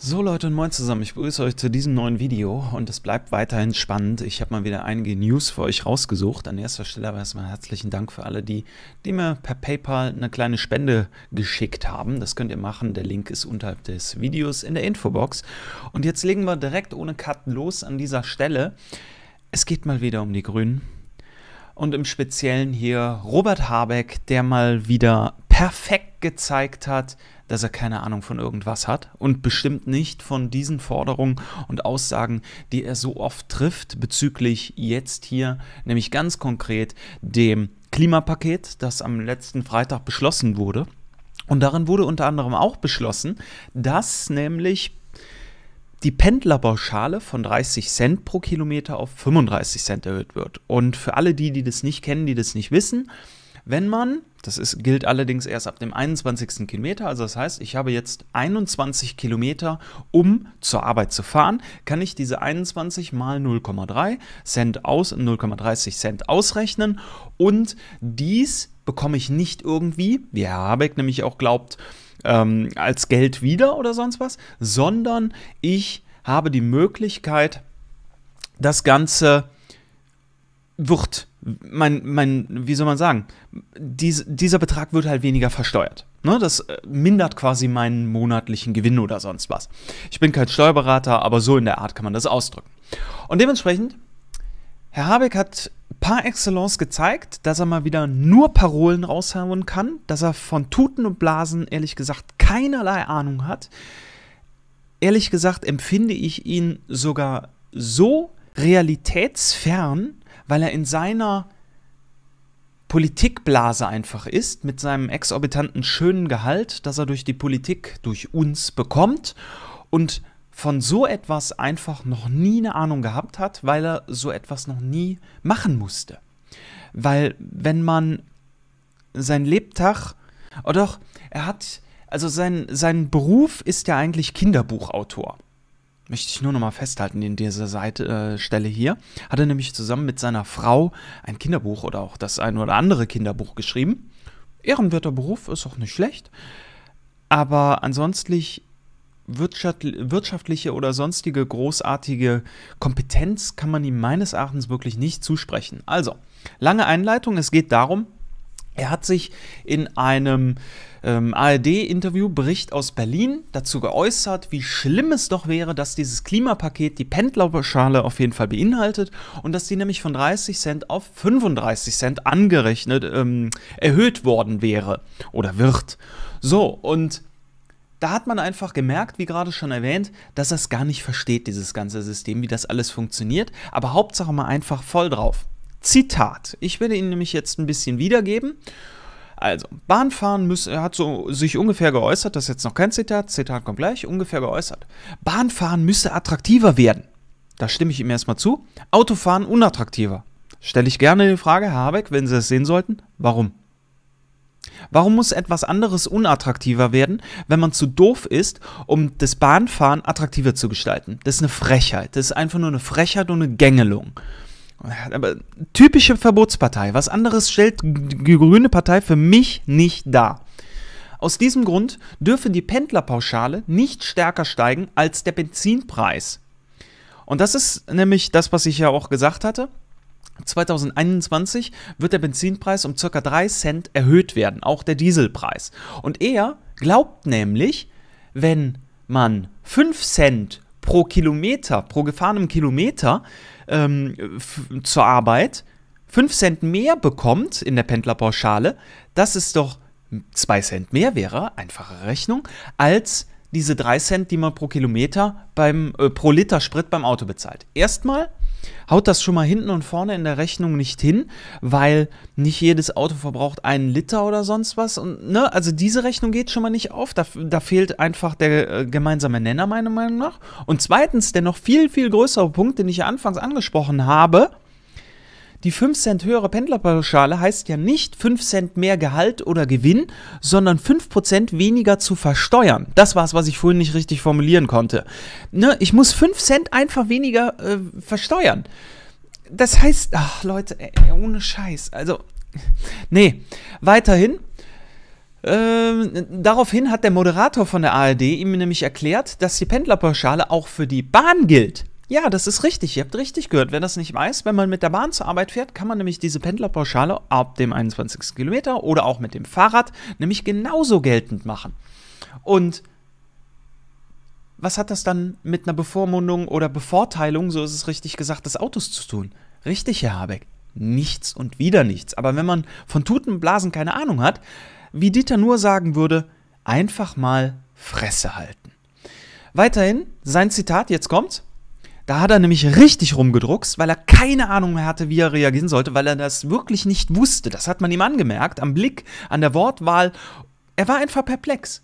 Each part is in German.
So Leute und moin zusammen, ich begrüße euch zu diesem neuen Video und es bleibt weiterhin spannend. Ich habe mal wieder einige News für euch rausgesucht. An erster Stelle aber erstmal herzlichen Dank für alle, die, die mir per PayPal eine kleine Spende geschickt haben. Das könnt ihr machen, der Link ist unterhalb des Videos in der Infobox. Und jetzt legen wir direkt ohne Cut los an dieser Stelle. Es geht mal wieder um die Grünen und im Speziellen hier Robert Habeck, der mal wieder perfekt gezeigt hat, dass er keine Ahnung von irgendwas hat und bestimmt nicht von diesen Forderungen und Aussagen, die er so oft trifft bezüglich jetzt hier, nämlich ganz konkret dem Klimapaket, das am letzten Freitag beschlossen wurde. Und darin wurde unter anderem auch beschlossen, dass nämlich die Pendlerpauschale von 30 Cent pro Kilometer auf 35 Cent erhöht wird. Und für alle die, die das nicht kennen, die das nicht wissen, wenn man, das ist, gilt allerdings erst ab dem 21. Kilometer, also das heißt, ich habe jetzt 21 Kilometer, um zur Arbeit zu fahren, kann ich diese 21 mal 0,3 Cent aus, 0,30 Cent ausrechnen und dies bekomme ich nicht irgendwie, wie Herr Habeck nämlich auch glaubt, ähm, als Geld wieder oder sonst was, sondern ich habe die Möglichkeit, das Ganze wird, mein, mein, wie soll man sagen, Dies, dieser Betrag wird halt weniger versteuert. Ne? Das äh, mindert quasi meinen monatlichen Gewinn oder sonst was. Ich bin kein Steuerberater, aber so in der Art kann man das ausdrücken. Und dementsprechend Herr Habeck hat par excellence gezeigt, dass er mal wieder nur Parolen raushauen kann, dass er von Tuten und Blasen ehrlich gesagt keinerlei Ahnung hat. Ehrlich gesagt empfinde ich ihn sogar so realitätsfern, weil er in seiner Politikblase einfach ist, mit seinem exorbitanten schönen Gehalt, das er durch die Politik, durch uns bekommt und von so etwas einfach noch nie eine Ahnung gehabt hat, weil er so etwas noch nie machen musste. Weil wenn man sein Lebtag, oh doch, er hat, also sein, sein Beruf ist ja eigentlich Kinderbuchautor. Möchte ich nur nochmal festhalten in dieser Seite, äh, Stelle hier. Hat er nämlich zusammen mit seiner Frau ein Kinderbuch oder auch das ein oder andere Kinderbuch geschrieben. Ehrenwerter Beruf ist auch nicht schlecht. Aber ansonsten wirtschaft, wirtschaftliche oder sonstige großartige Kompetenz kann man ihm meines Erachtens wirklich nicht zusprechen. Also, lange Einleitung, es geht darum, er hat sich in einem ähm, ARD-Interview, Bericht aus Berlin, dazu geäußert, wie schlimm es doch wäre, dass dieses Klimapaket die Pendlerpauschale auf jeden Fall beinhaltet und dass die nämlich von 30 Cent auf 35 Cent angerechnet ähm, erhöht worden wäre oder wird. So, und da hat man einfach gemerkt, wie gerade schon erwähnt, dass das gar nicht versteht, dieses ganze System, wie das alles funktioniert. Aber Hauptsache mal einfach voll drauf. Zitat. Ich werde Ihnen nämlich jetzt ein bisschen wiedergeben. Also, Bahnfahren müssen, hat so sich ungefähr geäußert, das ist jetzt noch kein Zitat, Zitat kommt gleich, ungefähr geäußert. Bahnfahren müsse attraktiver werden. Da stimme ich ihm erstmal zu. Autofahren unattraktiver. Stelle ich gerne die Frage, Herr Habeck, wenn Sie das sehen sollten, warum? Warum muss etwas anderes unattraktiver werden, wenn man zu doof ist, um das Bahnfahren attraktiver zu gestalten? Das ist eine Frechheit. Das ist einfach nur eine Frechheit und eine Gängelung. Aber typische Verbotspartei. Was anderes stellt die Grüne Partei für mich nicht dar. Aus diesem Grund dürfe die Pendlerpauschale nicht stärker steigen als der Benzinpreis. Und das ist nämlich das, was ich ja auch gesagt hatte. 2021 wird der Benzinpreis um ca. 3 Cent erhöht werden, auch der Dieselpreis. Und er glaubt nämlich, wenn man 5 Cent pro Kilometer, pro gefahrenem Kilometer ähm, zur Arbeit 5 Cent mehr bekommt in der Pendlerpauschale, dass es doch 2 Cent mehr wäre, einfache Rechnung, als diese 3 Cent, die man pro Kilometer beim, äh, pro Liter Sprit beim Auto bezahlt. Erstmal haut das schon mal hinten und vorne in der Rechnung nicht hin, weil nicht jedes Auto verbraucht einen Liter oder sonst was. Und, ne? Also diese Rechnung geht schon mal nicht auf. Da, da fehlt einfach der äh, gemeinsame Nenner, meiner Meinung nach. Und zweitens, der noch viel, viel größere Punkt, den ich ja anfangs angesprochen habe, die 5 Cent höhere Pendlerpauschale heißt ja nicht 5 Cent mehr Gehalt oder Gewinn, sondern 5 weniger zu versteuern. Das war es, was ich vorhin nicht richtig formulieren konnte. Ne, ich muss 5 Cent einfach weniger äh, versteuern. Das heißt, ach Leute, ey, ohne Scheiß. Also, nee, weiterhin. Ähm, daraufhin hat der Moderator von der ARD ihm nämlich erklärt, dass die Pendlerpauschale auch für die Bahn gilt. Ja, das ist richtig. Ihr habt richtig gehört. Wer das nicht weiß, wenn man mit der Bahn zur Arbeit fährt, kann man nämlich diese Pendlerpauschale ab dem 21. Kilometer oder auch mit dem Fahrrad nämlich genauso geltend machen. Und was hat das dann mit einer Bevormundung oder Bevorteilung, so ist es richtig gesagt, des Autos zu tun? Richtig, Herr Habeck. Nichts und wieder nichts. Aber wenn man von Tuten und Blasen keine Ahnung hat, wie Dieter nur sagen würde, einfach mal Fresse halten. Weiterhin sein Zitat, jetzt kommt's. Da hat er nämlich richtig rumgedruckst, weil er keine Ahnung mehr hatte, wie er reagieren sollte, weil er das wirklich nicht wusste. Das hat man ihm angemerkt, am Blick, an der Wortwahl. Er war einfach perplex.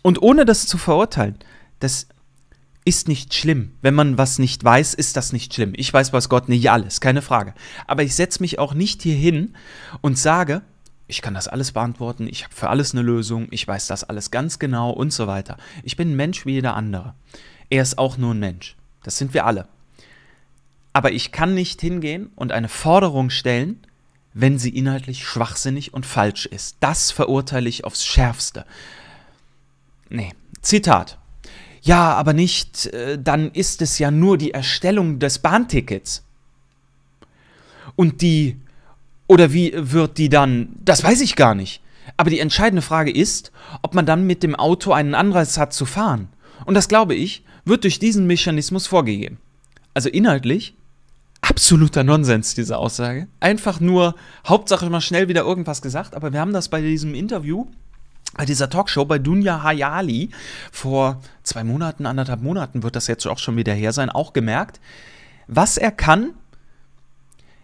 Und ohne das zu verurteilen, das ist nicht schlimm. Wenn man was nicht weiß, ist das nicht schlimm. Ich weiß was Gott nicht alles, keine Frage. Aber ich setze mich auch nicht hier hin und sage, ich kann das alles beantworten, ich habe für alles eine Lösung, ich weiß das alles ganz genau und so weiter. Ich bin ein Mensch wie jeder andere. Er ist auch nur ein Mensch. Das sind wir alle. Aber ich kann nicht hingehen und eine Forderung stellen, wenn sie inhaltlich schwachsinnig und falsch ist. Das verurteile ich aufs Schärfste. Nee, Zitat. Ja, aber nicht, äh, dann ist es ja nur die Erstellung des Bahntickets. Und die, oder wie wird die dann, das weiß ich gar nicht. Aber die entscheidende Frage ist, ob man dann mit dem Auto einen Anreiz hat zu fahren und das glaube ich, wird durch diesen Mechanismus vorgegeben. Also inhaltlich absoluter Nonsens, diese Aussage. Einfach nur, Hauptsache mal schnell wieder irgendwas gesagt, aber wir haben das bei diesem Interview, bei dieser Talkshow bei Dunja Hayali vor zwei Monaten, anderthalb Monaten wird das jetzt auch schon wieder her sein, auch gemerkt. Was er kann,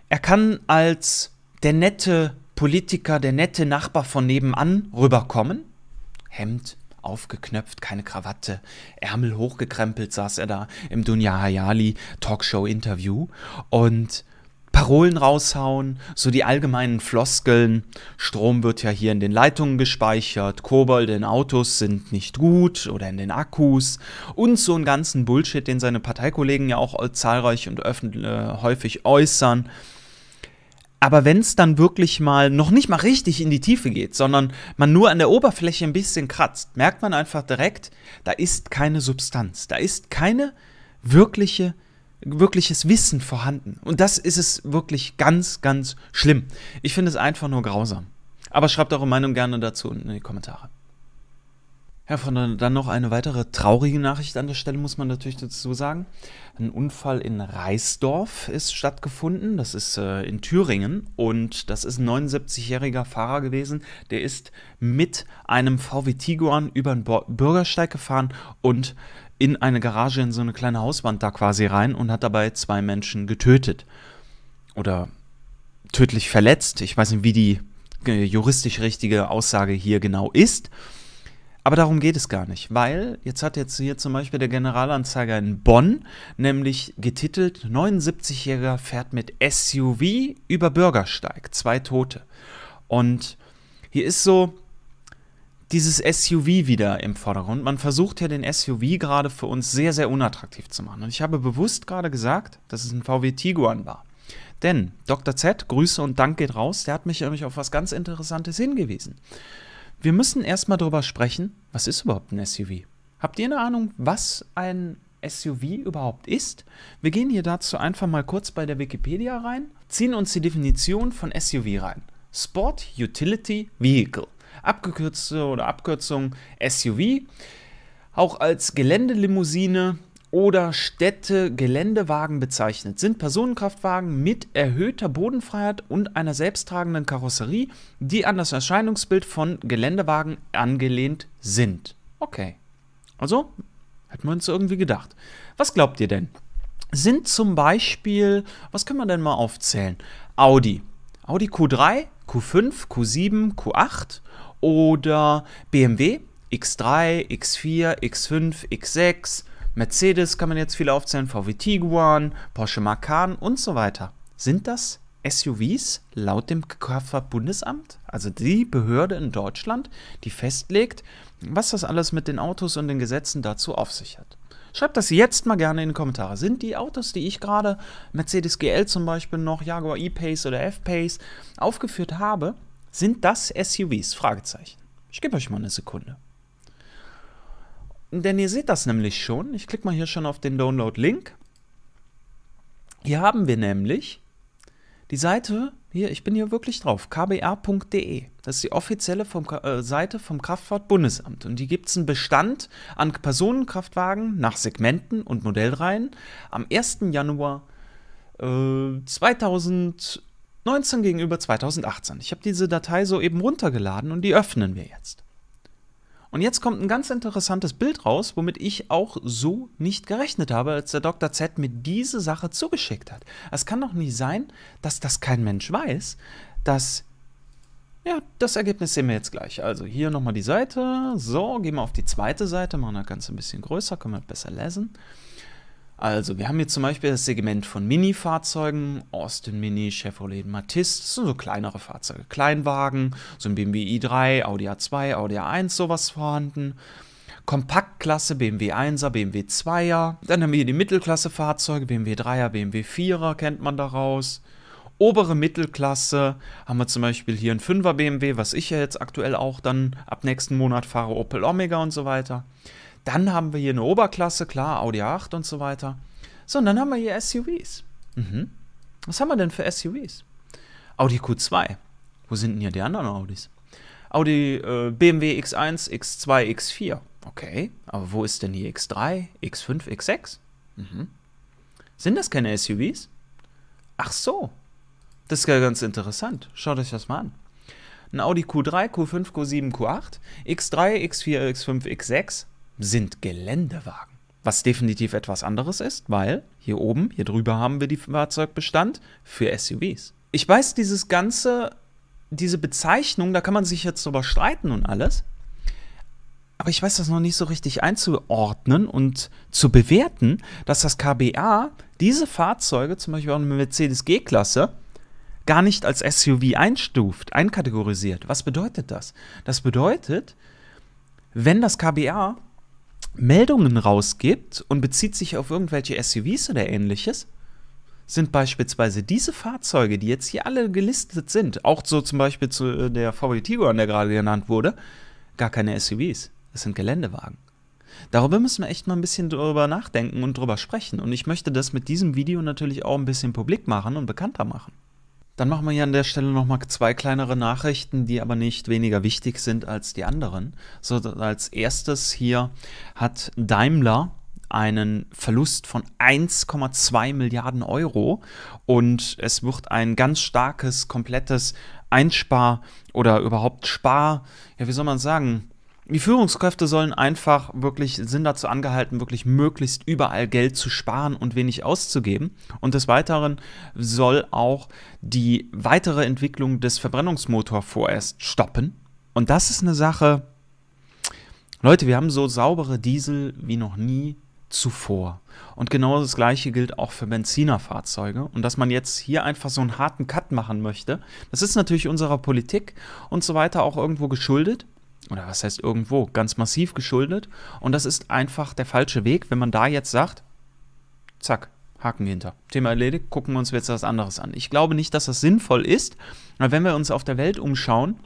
er kann als der nette Politiker, der nette Nachbar von nebenan rüberkommen. Hemd, aufgeknöpft, keine Krawatte, Ärmel hochgekrempelt saß er da im Dunja Hayali Talkshow-Interview und Parolen raushauen, so die allgemeinen Floskeln. Strom wird ja hier in den Leitungen gespeichert, Kobold in Autos sind nicht gut oder in den Akkus und so einen ganzen Bullshit, den seine Parteikollegen ja auch zahlreich und öffentlich, äh, häufig äußern. Aber wenn es dann wirklich mal noch nicht mal richtig in die Tiefe geht, sondern man nur an der Oberfläche ein bisschen kratzt, merkt man einfach direkt, da ist keine Substanz, da ist keine wirkliche wirkliches Wissen vorhanden. Und das ist es wirklich ganz, ganz schlimm. Ich finde es einfach nur grausam. Aber schreibt eure Meinung gerne dazu in die Kommentare. Ja, von dann noch eine weitere traurige Nachricht an der Stelle muss man natürlich dazu sagen. Ein Unfall in Reisdorf ist stattgefunden, das ist äh, in Thüringen und das ist ein 79-jähriger Fahrer gewesen, der ist mit einem VW Tiguan über den Bo Bürgersteig gefahren und in eine Garage, in so eine kleine Hauswand da quasi rein und hat dabei zwei Menschen getötet. Oder tödlich verletzt, ich weiß nicht, wie die äh, juristisch richtige Aussage hier genau ist. Aber darum geht es gar nicht, weil jetzt hat jetzt hier zum Beispiel der Generalanzeiger in Bonn nämlich getitelt: 79-Jähriger fährt mit SUV über Bürgersteig, zwei Tote. Und hier ist so dieses SUV wieder im Vordergrund. Man versucht ja den SUV gerade für uns sehr, sehr unattraktiv zu machen. Und ich habe bewusst gerade gesagt, dass es ein VW Tiguan war. Denn Dr. Z, Grüße und Dank geht raus, der hat mich nämlich auf was ganz Interessantes hingewiesen wir müssen erstmal darüber sprechen, was ist überhaupt ein SUV? Habt ihr eine Ahnung, was ein SUV überhaupt ist? Wir gehen hier dazu einfach mal kurz bei der Wikipedia rein, ziehen uns die Definition von SUV rein. Sport Utility Vehicle. Abgekürzte oder Abkürzung SUV. Auch als Geländelimousine oder Städte Geländewagen bezeichnet, sind Personenkraftwagen mit erhöhter Bodenfreiheit und einer selbsttragenden Karosserie, die an das Erscheinungsbild von Geländewagen angelehnt sind. Okay. Also, hätten wir uns irgendwie gedacht. Was glaubt ihr denn? Sind zum Beispiel, was können wir denn mal aufzählen? Audi. Audi Q3, Q5, Q7, Q8 oder BMW X3, X4, X5, X6, Mercedes kann man jetzt viel aufzählen, VW Tiguan, Porsche Macan und so weiter. Sind das SUVs laut dem Körperbundesamt? also die Behörde in Deutschland, die festlegt, was das alles mit den Autos und den Gesetzen dazu auf sich hat? Schreibt das jetzt mal gerne in die Kommentare. Sind die Autos, die ich gerade, Mercedes GL zum Beispiel noch, Jaguar E-Pace oder F-Pace, aufgeführt habe, sind das SUVs? Fragezeichen. Ich gebe euch mal eine Sekunde. Denn ihr seht das nämlich schon. Ich klicke mal hier schon auf den Download-Link. Hier haben wir nämlich die Seite, hier, ich bin hier wirklich drauf, kbr.de. Das ist die offizielle vom, äh, Seite vom Kraftfahrtbundesamt. Und die gibt es einen Bestand an Personenkraftwagen nach Segmenten und Modellreihen am 1. Januar äh, 2019 gegenüber 2018. Ich habe diese Datei soeben runtergeladen und die öffnen wir jetzt. Und jetzt kommt ein ganz interessantes Bild raus, womit ich auch so nicht gerechnet habe, als der Dr. Z mir diese Sache zugeschickt hat. Es kann doch nicht sein, dass das kein Mensch weiß, dass ja, das Ergebnis sehen wir jetzt gleich. Also hier nochmal die Seite. So, gehen wir auf die zweite Seite, machen das Ganze ein bisschen größer, können wir besser lesen. Also, wir haben hier zum Beispiel das Segment von Mini-Fahrzeugen, Austin Mini, Chevrolet Matisse, das sind so kleinere Fahrzeuge, Kleinwagen, so ein BMW i3, Audi A2, Audi A1, sowas vorhanden. Kompaktklasse, BMW 1er, BMW 2er. Dann haben wir hier die Mittelklasse-Fahrzeuge, BMW 3er, BMW 4er kennt man daraus. Obere Mittelklasse haben wir zum Beispiel hier ein 5er BMW, was ich ja jetzt aktuell auch dann ab nächsten Monat fahre, Opel Omega und so weiter. Dann haben wir hier eine Oberklasse, klar, Audi 8 und so weiter. So, und dann haben wir hier SUVs. Mhm. Was haben wir denn für SUVs? Audi Q2. Wo sind denn hier die anderen Audis? Audi äh, BMW X1, X2, X4. Okay, aber wo ist denn hier X3, X5, X6? Mhm. Sind das keine SUVs? Ach so. Das ist ja ganz interessant. Schaut euch das mal an. Ein Audi Q3, Q5, Q7, Q8, X3, X4, X5, X6 sind Geländewagen. Was definitiv etwas anderes ist, weil hier oben, hier drüber haben wir die Fahrzeugbestand für SUVs. Ich weiß, dieses ganze, diese Bezeichnung, da kann man sich jetzt drüber streiten und alles. Aber ich weiß das noch nicht so richtig einzuordnen und zu bewerten, dass das KBA diese Fahrzeuge, zum Beispiel auch eine Mercedes G-Klasse, gar nicht als SUV einstuft, einkategorisiert. Was bedeutet das? Das bedeutet, wenn das KBA Meldungen rausgibt und bezieht sich auf irgendwelche SUVs oder ähnliches, sind beispielsweise diese Fahrzeuge, die jetzt hier alle gelistet sind, auch so zum Beispiel zu äh, der VW Tiguan, der gerade genannt wurde, gar keine SUVs. Es sind Geländewagen. Darüber müssen wir echt mal ein bisschen drüber nachdenken und drüber sprechen. Und ich möchte das mit diesem Video natürlich auch ein bisschen publik machen und bekannter machen. Dann machen wir hier an der Stelle nochmal zwei kleinere Nachrichten, die aber nicht weniger wichtig sind als die anderen. So, als erstes hier hat Daimler einen Verlust von 1,2 Milliarden Euro und es wird ein ganz starkes, komplettes Einspar- oder überhaupt Spar, ja, wie soll man sagen, die Führungskräfte sollen einfach wirklich, sind dazu angehalten, wirklich möglichst überall Geld zu sparen und wenig auszugeben. Und des Weiteren soll auch die weitere Entwicklung des Verbrennungsmotors vorerst stoppen. Und das ist eine Sache, Leute, wir haben so saubere Diesel wie noch nie zuvor. Und genau das gleiche gilt auch für Benzinerfahrzeuge. Und dass man jetzt hier einfach so einen harten Cut machen möchte, das ist natürlich unserer Politik und so weiter auch irgendwo geschuldet oder was heißt irgendwo, ganz massiv geschuldet. Und das ist einfach der falsche Weg, wenn man da jetzt sagt, zack, Haken hinter. Thema erledigt, gucken wir uns jetzt was anderes an. Ich glaube nicht, dass das sinnvoll ist, weil wenn wir uns auf der Welt umschauen,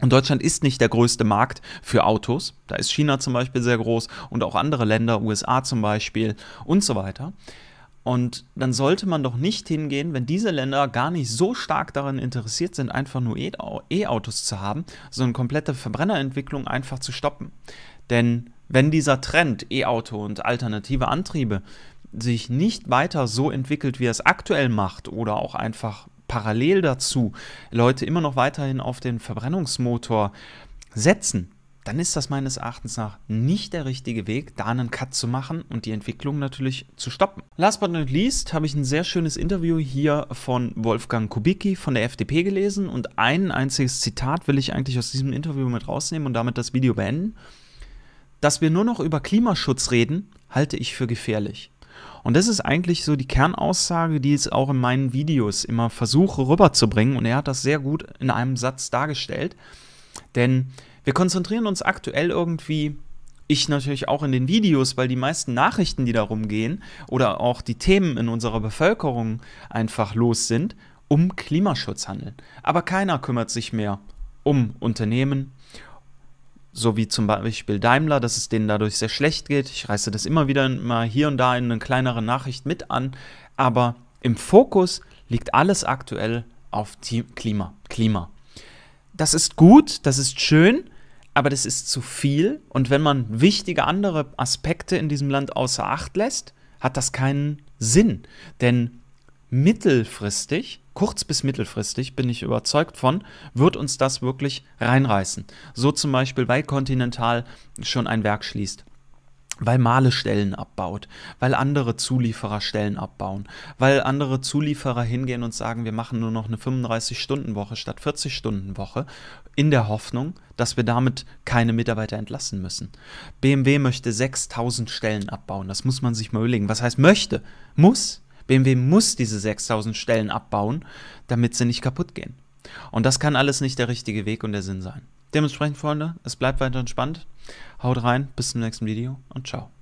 und Deutschland ist nicht der größte Markt für Autos. Da ist China zum Beispiel sehr groß und auch andere Länder, USA zum Beispiel und so weiter. Und dann sollte man doch nicht hingehen, wenn diese Länder gar nicht so stark daran interessiert sind, einfach nur e-, E-Autos zu haben, sondern komplette Verbrennerentwicklung einfach zu stoppen. Denn wenn dieser Trend E-Auto und alternative Antriebe sich nicht weiter so entwickelt, wie er es aktuell macht, oder auch einfach parallel dazu Leute immer noch weiterhin auf den Verbrennungsmotor setzen, dann ist das meines Erachtens nach nicht der richtige Weg, da einen Cut zu machen und die Entwicklung natürlich zu stoppen. Last but not least habe ich ein sehr schönes Interview hier von Wolfgang Kubicki von der FDP gelesen und ein einziges Zitat will ich eigentlich aus diesem Interview mit rausnehmen und damit das Video beenden. Dass wir nur noch über Klimaschutz reden, halte ich für gefährlich. Und das ist eigentlich so die Kernaussage, die ich auch in meinen Videos immer versuche rüberzubringen. Und er hat das sehr gut in einem Satz dargestellt. Denn wir konzentrieren uns aktuell irgendwie ich natürlich auch in den Videos, weil die meisten Nachrichten, die darum gehen oder auch die Themen in unserer Bevölkerung einfach los sind, um Klimaschutz handeln. Aber keiner kümmert sich mehr um Unternehmen, so wie zum Beispiel Daimler, dass es denen dadurch sehr schlecht geht. Ich reiße das immer wieder mal hier und da in eine kleinere Nachricht mit an, aber im Fokus liegt alles aktuell auf Klima. Klima. Das ist gut, das ist schön, aber das ist zu viel. Und wenn man wichtige andere Aspekte in diesem Land außer Acht lässt, hat das keinen Sinn. Denn mittelfristig, kurz bis mittelfristig, bin ich überzeugt von, wird uns das wirklich reinreißen. So zum Beispiel, weil Continental schon ein Werk schließt weil Male Stellen abbaut, weil andere Zulieferer Stellen abbauen, weil andere Zulieferer hingehen und sagen, wir machen nur noch eine 35-Stunden-Woche statt 40-Stunden-Woche, in der Hoffnung, dass wir damit keine Mitarbeiter entlassen müssen. BMW möchte 6000 Stellen abbauen, das muss man sich mal überlegen. Was heißt möchte? Muss. BMW muss diese 6000 Stellen abbauen, damit sie nicht kaputt gehen. Und das kann alles nicht der richtige Weg und der Sinn sein. Dementsprechend, Freunde, es bleibt weiter entspannt. Haut rein, bis zum nächsten Video und ciao.